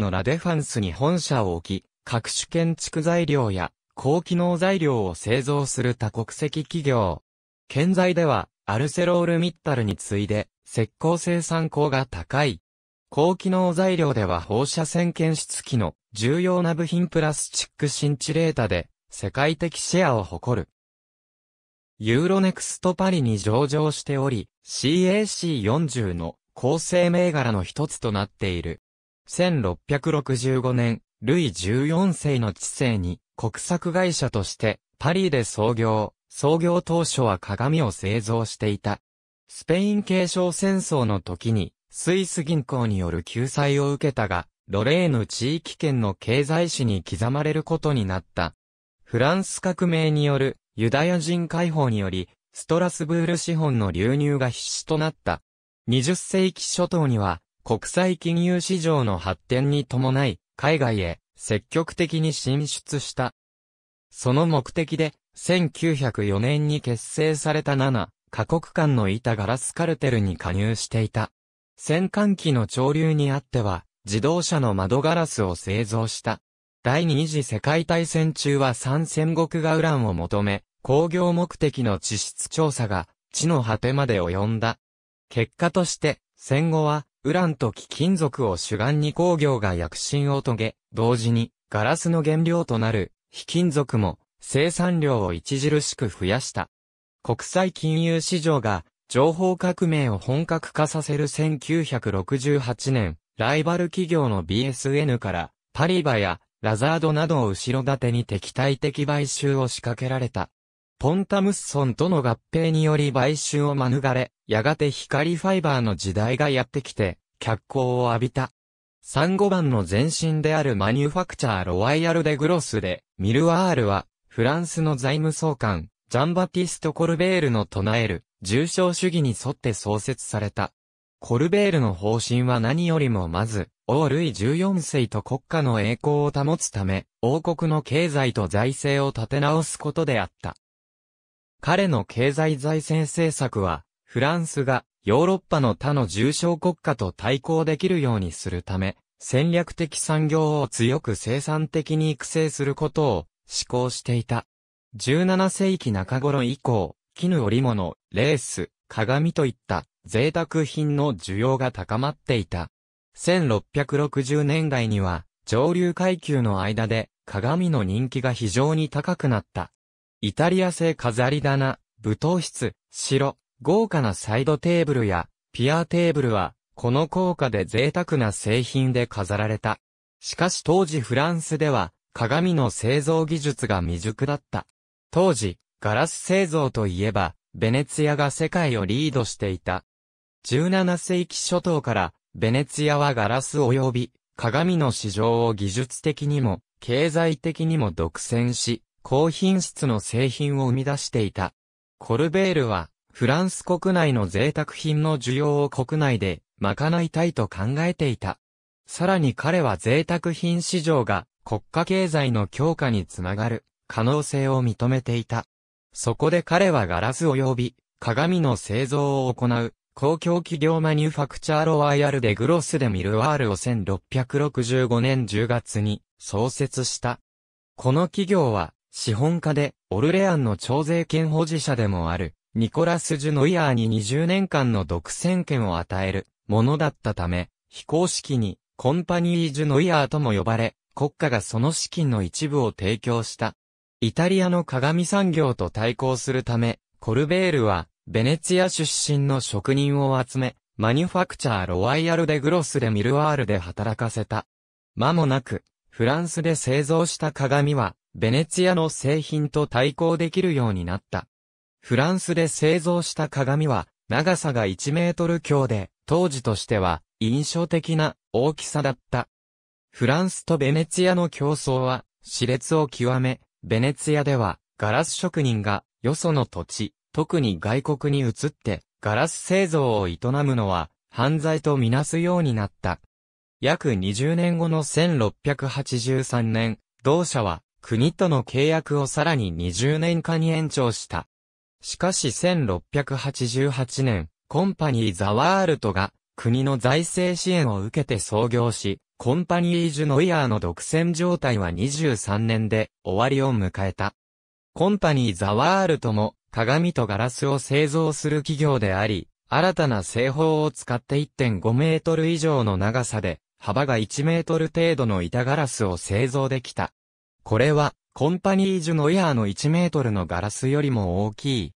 のラデファンスに本社を置き、各種建築材料や高機能材料を製造する多国籍企業。建材では、アルセロールミッタルに次いで、石膏生産高が高い。高機能材料では放射線検出機の重要な部品プラスチックシンチレータで世界的シェアを誇る。ユーロネクストパリに上場しており、CAC40 の構成銘柄の一つとなっている。1665年、ルイ14世の治世に国策会社としてパリで創業、創業当初は鏡を製造していた。スペイン継承戦争の時にスイス銀行による救済を受けたが、ロレーヌ地域圏の経済史に刻まれることになった。フランス革命によるユダヤ人解放により、ストラスブール資本の流入が必至となった。20世紀初頭には、国際金融市場の発展に伴い、海外へ積極的に進出した。その目的で、1904年に結成された7、カ国間の板ガラスカルテルに加入していた。戦艦機の潮流にあっては、自動車の窓ガラスを製造した。第二次世界大戦中は三戦国がウランを求め、工業目的の地質調査が、地の果てまで及んだ。結果として、戦後は、ウランと貴金属を主眼に工業が躍進を遂げ、同時にガラスの原料となる非金属も生産量を著しく増やした。国際金融市場が情報革命を本格化させる1968年、ライバル企業の BSN からパリバやラザードなどを後ろ盾に敵対的買収を仕掛けられた。ポンタムッソンとの合併により買収を免れ、やがて光ファイバーの時代がやってきて、脚光を浴びた。産後版の前身であるマニュファクチャーロワイヤルデグロスで、ミルワールは、フランスの財務総監、ジャンバティスト・コルベールの唱える、重症主義に沿って創設された。コルベールの方針は何よりもまず、王類14世と国家の栄光を保つため、王国の経済と財政を立て直すことであった。彼の経済財政政策は、フランスがヨーロッパの他の重症国家と対抗できるようにするため、戦略的産業を強く生産的に育成することを施行していた。17世紀中頃以降、絹織物、レース、鏡といった贅沢品の需要が高まっていた。1660年代には上流階級の間で鏡の人気が非常に高くなった。イタリア製飾り棚、舞踏室、城、豪華なサイドテーブルや、ピアーテーブルは、この効果で贅沢な製品で飾られた。しかし当時フランスでは、鏡の製造技術が未熟だった。当時、ガラス製造といえば、ベネツィアが世界をリードしていた。17世紀初頭から、ベネツィアはガラス及び、鏡の市場を技術的にも、経済的にも独占し、高品質の製品を生み出していた。コルベールは、フランス国内の贅沢品の需要を国内で賄いたいと考えていた。さらに彼は贅沢品市場が国家経済の強化につながる可能性を認めていた。そこで彼はガラス及び鏡の製造を行う公共企業マニュファクチャーロワイヤルでグロスでミルワールを1665年10月に創設した。この企業は資本家で、オルレアンの徴税権保持者でもある、ニコラス・ジュノイアーに20年間の独占権を与える、ものだったため、非公式に、コンパニー・ジュノイアーとも呼ばれ、国家がその資金の一部を提供した。イタリアの鏡産業と対抗するため、コルベールは、ベネツィア出身の職人を集め、マニュファクチャー・ロワイヤル・デ・グロスでミルワールで働かせた。間もなく、フランスで製造した鏡は、ベネツィアの製品と対抗できるようになった。フランスで製造した鏡は、長さが1メートル強で、当時としては、印象的な大きさだった。フランスとベネツィアの競争は、熾烈を極め、ベネツィアでは、ガラス職人が、よその土地、特に外国に移って、ガラス製造を営むのは、犯罪とみなすようになった。約20年後の1683年、同社は、国との契約をさらに20年間に延長した。しかし1688年、コンパニー・ザ・ワールトが国の財政支援を受けて創業し、コンパニー・ジュ・ノイヤーの独占状態は23年で終わりを迎えた。コンパニー・ザ・ワールトも鏡とガラスを製造する企業であり、新たな製法を使って1.5メートル以上の長さで、幅が1メートル程度の板ガラスを製造できた。これは、コンパニージュノイヤーの1メートルのガラスよりも大きい。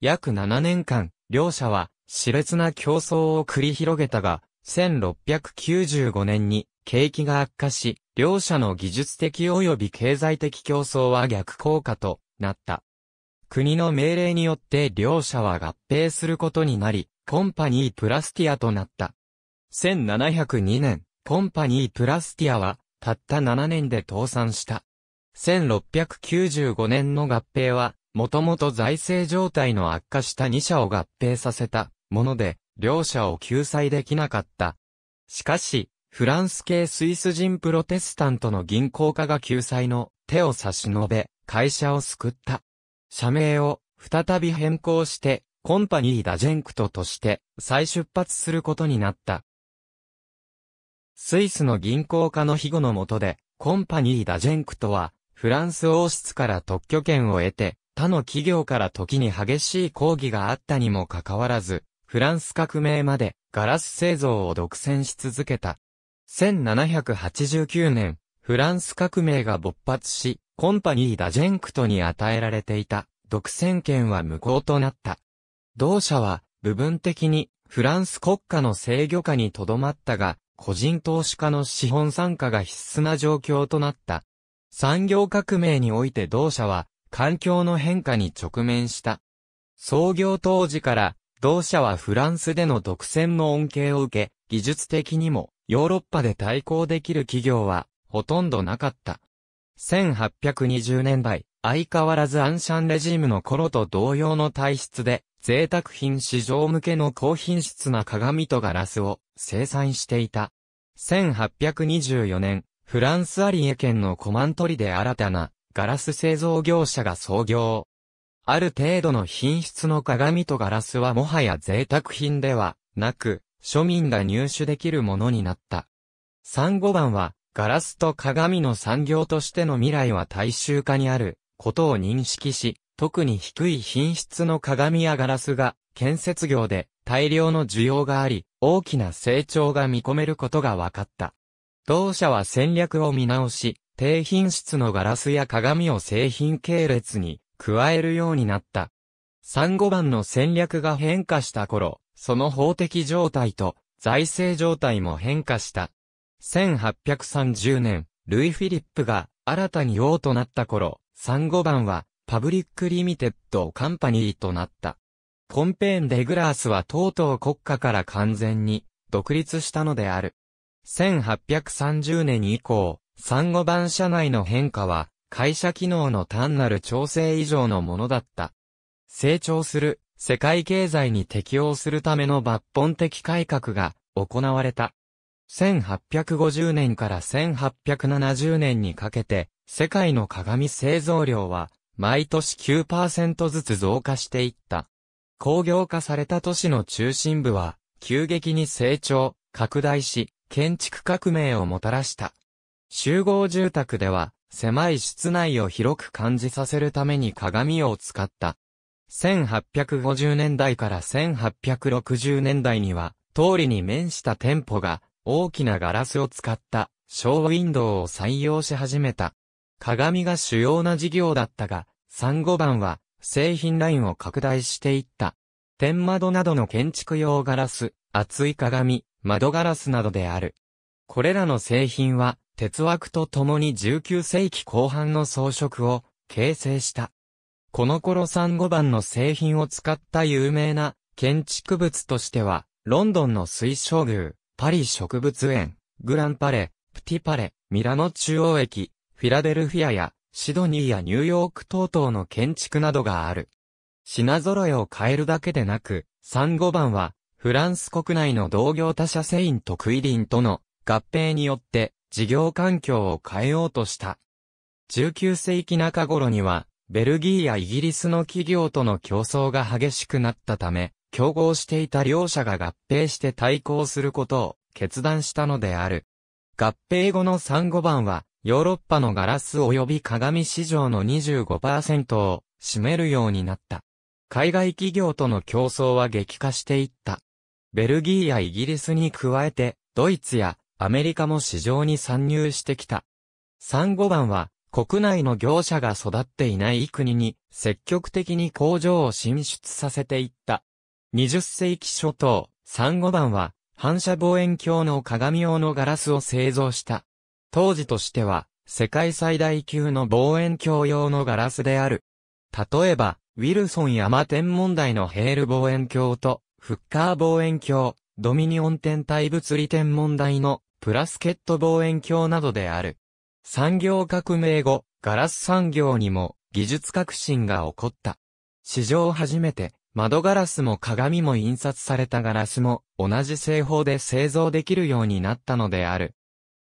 約7年間、両社は、熾烈な競争を繰り広げたが、1695年に、景気が悪化し、両社の技術的及び経済的競争は逆効果となった。国の命令によって両社は合併することになり、コンパニープラスティアとなった。1702年、コンパニープラスティアは、たった7年で倒産した。1695年の合併は、もともと財政状態の悪化した2社を合併させたもので、両社を救済できなかった。しかし、フランス系スイス人プロテスタントの銀行家が救済の手を差し伸べ、会社を救った。社名を再び変更して、コンパニー・ダジェンクトとして再出発することになった。スイスの銀行家の庇護の下で、コンパニー・ダジェンクトは、フランス王室から特許権を得て、他の企業から時に激しい抗議があったにもかかわらず、フランス革命までガラス製造を独占し続けた。1789年、フランス革命が勃発し、コンパニー・ダジェンクトに与えられていた独占権は無効となった。同社は部分的にフランス国家の制御下にとどまったが、個人投資家の資本参加が必須な状況となった。産業革命において同社は、環境の変化に直面した。創業当時から、同社はフランスでの独占の恩恵を受け、技術的にもヨーロッパで対抗できる企業はほとんどなかった。1820年代、相変わらずアンシャンレジームの頃と同様の体質で、贅沢品市場向けの高品質な鏡とガラスを生産していた。1824年、フランスアリエ県のコマントリで新たなガラス製造業者が創業。ある程度の品質の鏡とガラスはもはや贅沢品ではなく、庶民が入手できるものになった。産後版は、ガラスと鏡の産業としての未来は大衆化にあることを認識し、特に低い品質の鏡やガラスが建設業で大量の需要があり、大きな成長が見込めることが分かった。同社は戦略を見直し、低品質のガラスや鏡を製品系列に加えるようになった。産後版の戦略が変化した頃、その法的状態と財政状態も変化した。1830年、ルイ・フィリップが新たに王となった頃、産後版はパブリック・リミテッド・カンパニーとなった。コンペーン・デグラースはとうとう国家から完全に独立したのである。1830年以降、産後版社内の変化は、会社機能の単なる調整以上のものだった。成長する、世界経済に適応するための抜本的改革が行われた。1850年から1870年にかけて、世界の鏡製造量は、毎年9%ずつ増加していった。工業化された都市の中心部は、急激に成長、拡大し、建築革命をもたらした。集合住宅では、狭い室内を広く感じさせるために鏡を使った。1850年代から1860年代には、通りに面した店舗が、大きなガラスを使った、ショーウィンドウを採用し始めた。鏡が主要な事業だったが、産後版は、製品ラインを拡大していった。天窓などの建築用ガラス、厚い鏡、窓ガラスなどである。これらの製品は、鉄枠と共に19世紀後半の装飾を形成した。この頃産後版の製品を使った有名な建築物としては、ロンドンの水晶宮、パリ植物園、グランパレ、プティパレ、ミラノ中央駅、フィラデルフィアやシドニーやニューヨーク等々の建築などがある。品揃えを変えるだけでなく、産後版はフランス国内の同業他社セインとクイリンとの合併によって事業環境を変えようとした。19世紀中頃には、ベルギーやイギリスの企業との競争が激しくなったため、競合していた両社が合併して対抗することを決断したのである。合併後のンゴ版は、ヨーロッパのガラス及び鏡市場の25%を占めるようになった。海外企業との競争は激化していった。ベルギーやイギリスに加えて、ドイツやアメリカも市場に参入してきた。産後版は、国内の業者が育っていない国に積極的に工場を進出させていった。20世紀初頭、産後版は反射望遠鏡の鏡用のガラスを製造した。当時としては世界最大級の望遠鏡用のガラスである。例えば、ウィルソン山天文台のヘール望遠鏡とフッカー望遠鏡、ドミニオン天体物理天文台のプラスケット望遠鏡などである。産業革命後、ガラス産業にも技術革新が起こった。史上初めて窓ガラスも鏡も印刷されたガラスも同じ製法で製造できるようになったのである。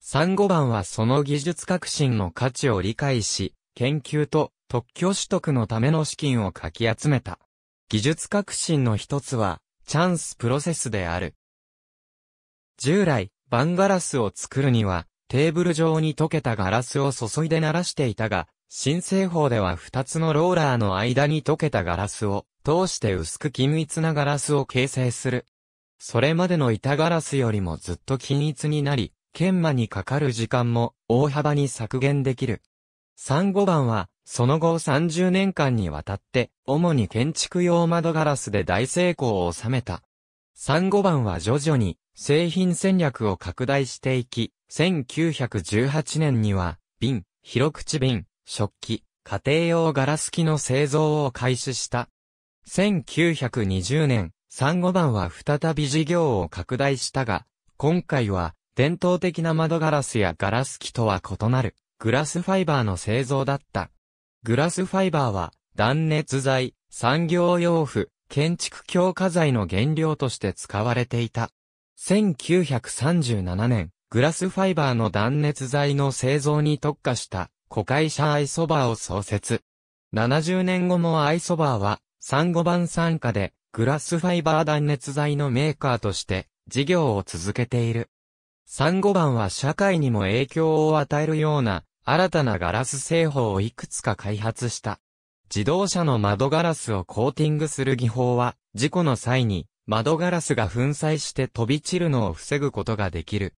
産後版はその技術革新の価値を理解し、研究と特許取得のための資金をかき集めた。技術革新の一つは、チャンスプロセスである。従来、バンガラスを作るには、テーブル上に溶けたガラスを注いで鳴らしていたが、新製法では2つのローラーの間に溶けたガラスを通して薄く均一なガラスを形成する。それまでの板ガラスよりもずっと均一になり、研磨にかかる時間も大幅に削減できる。3号番は、その後30年間にわたって、主に建築用窓ガラスで大成功を収めた。3号番は徐々に、製品戦略を拡大していき、1918年には、瓶、広口瓶、食器、家庭用ガラス機の製造を開始した。1920年、産後版は再び事業を拡大したが、今回は伝統的な窓ガラスやガラス機とは異なるグラスファイバーの製造だった。グラスファイバーは、断熱材、産業用布、建築強化材の原料として使われていた。1937年、グラスファイバーの断熱材の製造に特化した古会社アイソバーを創設。70年後もアイソバーは産後版参加でグラスファイバー断熱材のメーカーとして事業を続けている。産後版は社会にも影響を与えるような新たなガラス製法をいくつか開発した。自動車の窓ガラスをコーティングする技法は、事故の際に窓ガラスが粉砕して飛び散るのを防ぐことができる。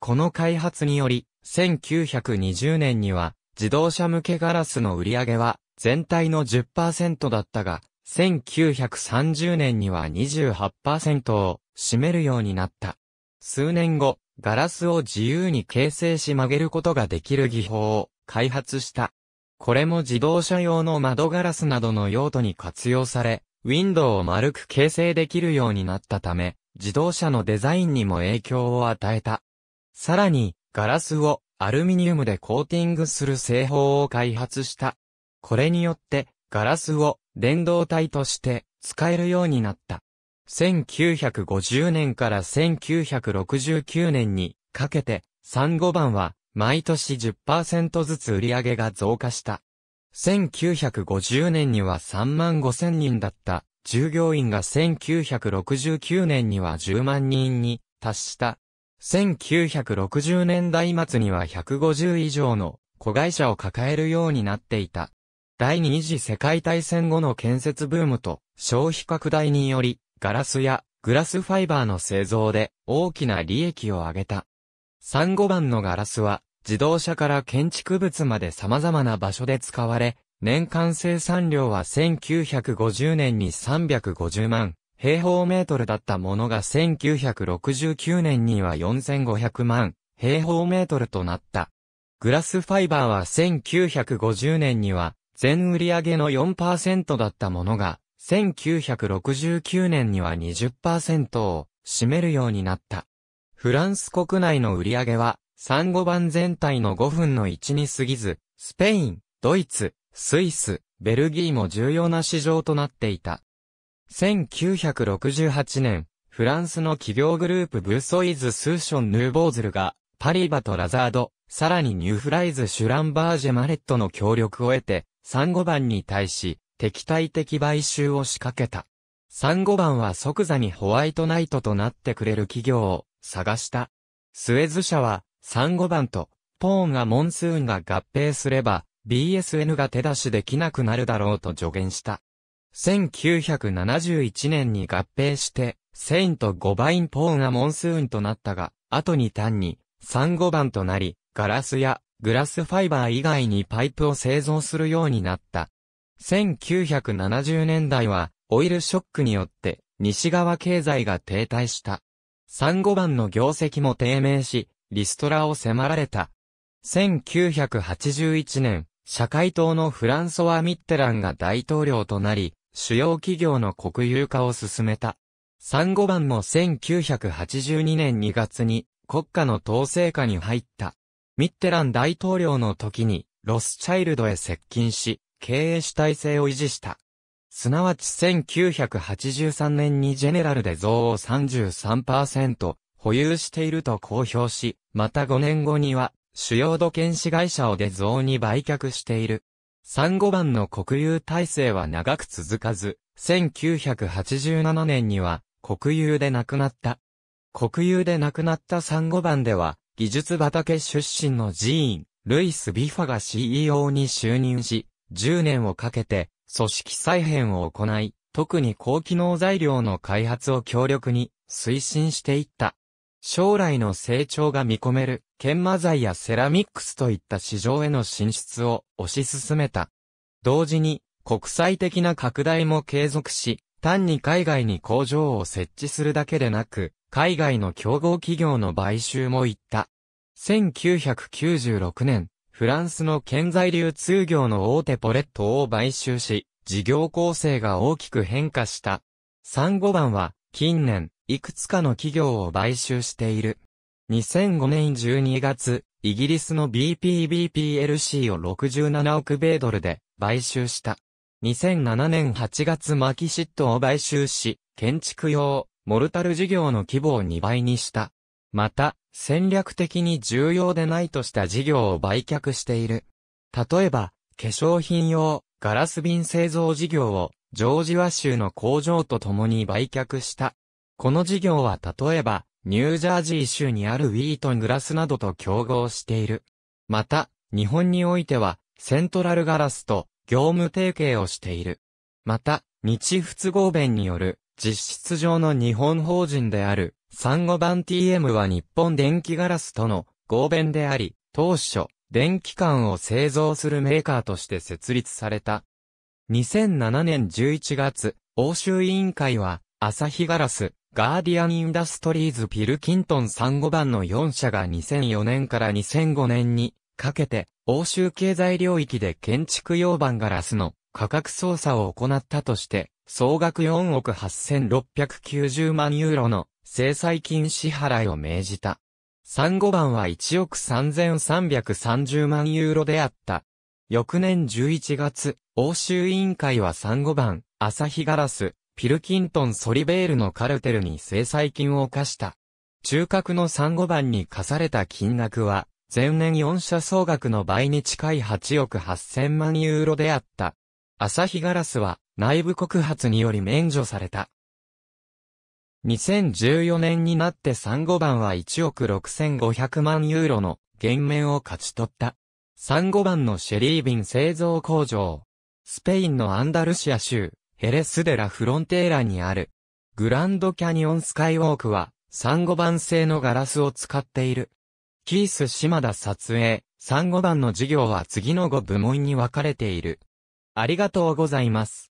この開発により、1920年には自動車向けガラスの売り上げは全体の10%だったが、1930年には28%を占めるようになった。数年後、ガラスを自由に形成し曲げることができる技法を開発した。これも自動車用の窓ガラスなどの用途に活用され、ウィンドウを丸く形成できるようになったため、自動車のデザインにも影響を与えた。さらに、ガラスをアルミニウムでコーティングする製法を開発した。これによって、ガラスを電動体として使えるようになった。1950年から1969年にかけて、産後版は毎年10%ずつ売り上げが増加した。1950年には3万5千人だった従業員が1969年には10万人に達した。1960年代末には150以上の子会社を抱えるようになっていた。第二次世界大戦後の建設ブームと消費拡大によりガラスやグラスファイバーの製造で大きな利益を上げた。35番のガラスは自動車から建築物まで様々な場所で使われ、年間生産量は1950年に350万平方メートルだったものが1969年には4500万平方メートルとなった。グラスファイバーは1950年には全売上げの4%だったものが1969年には20%を占めるようになった。フランス国内の売り上げは、ンゴ版全体の5分の1に過ぎず、スペイン、ドイツ、スイス、ベルギーも重要な市場となっていた。1968年、フランスの企業グループブーソイズ・スーション・ヌーボーズルが、パリバとラザード、さらにニューフライズ・シュランバージェ・マレットの協力を得て、サンゴ版に対し、敵対的買収を仕掛けた。3、5番は即座にホワイトナイトとなってくれる企業を探した。スエズ社は3、5番とポーンがモンスーンが合併すれば BSN が手出しできなくなるだろうと助言した。1971年に合併して、セインと5バインポーンがモンスーンとなったが、後に単に3、5番となり、ガラスやグラスファイバー以外にパイプを製造するようになった。1970年代は、オイルショックによって、西側経済が停滞した。産後版の業績も低迷し、リストラを迫られた。1981年、社会党のフランソワ・ミッテランが大統領となり、主要企業の国有化を進めた。産後版も1982年2月に国家の統制下に入った。ミッテラン大統領の時にロスチャイルドへ接近し、経営主体性を維持した。すなわち1983年にジェネラルで増を33%保有していると公表し、また5年後には主要土建子会社をで増に売却している。三五番の国有体制は長く続かず、1987年には国有で亡くなった。国有で亡くなった三五番では、技術畑出身の寺院、ルイス・ビファが CEO に就任し、10年をかけて組織再編を行い、特に高機能材料の開発を強力に推進していった。将来の成長が見込める研磨剤やセラミックスといった市場への進出を推し進めた。同時に国際的な拡大も継続し、単に海外に工場を設置するだけでなく、海外の競合企業の買収もいった。1996年、フランスの建材流通業の大手ポレットを買収し、事業構成が大きく変化した。産後版は、近年、いくつかの企業を買収している。2005年12月、イギリスの BPBPLC を67億米ドルで買収した。2007年8月マキシットを買収し、建築用、モルタル事業の規模を2倍にした。また、戦略的に重要でないとした事業を売却している。例えば、化粧品用ガラス瓶製造事業をジョージワ州の工場と共に売却した。この事業は例えば、ニュージャージー州にあるウィートングラスなどと競合している。また、日本においては、セントラルガラスと業務提携をしている。また、日仏合弁による実質上の日本法人である35番 TM は日本電気ガラスとの合弁であり、当初、電気管を製造するメーカーとして設立された。2007年11月、欧州委員会は、アサヒガラス、ガーディアン・インダストリーズ・ピルキントン35番の4社が2004年から2005年にかけて、欧州経済領域で建築用版ガラスの価格操作を行ったとして、総額4億8690万ユーロの制裁金支払いを命じた。35番は1億3330万ユーロであった。翌年11月、欧州委員会は35番、朝日ガラス、ピルキントン・ソリベールのカルテルに制裁金を課した。中核の35番に課された金額は、前年4社総額の倍に近い8億8000万ユーロであった。朝日ガラスは内部告発により免除された。2014年になって3、5番は1億6500万ユーロの減免を勝ち取った。3、5番のシェリービン製造工場。スペインのアンダルシア州、ヘレスデラ・フロンテーラにある。グランドキャニオンスカイウォークは、3、5番製のガラスを使っている。キース・島田撮影、3、5番の事業は次の5部門に分かれている。ありがとうございます。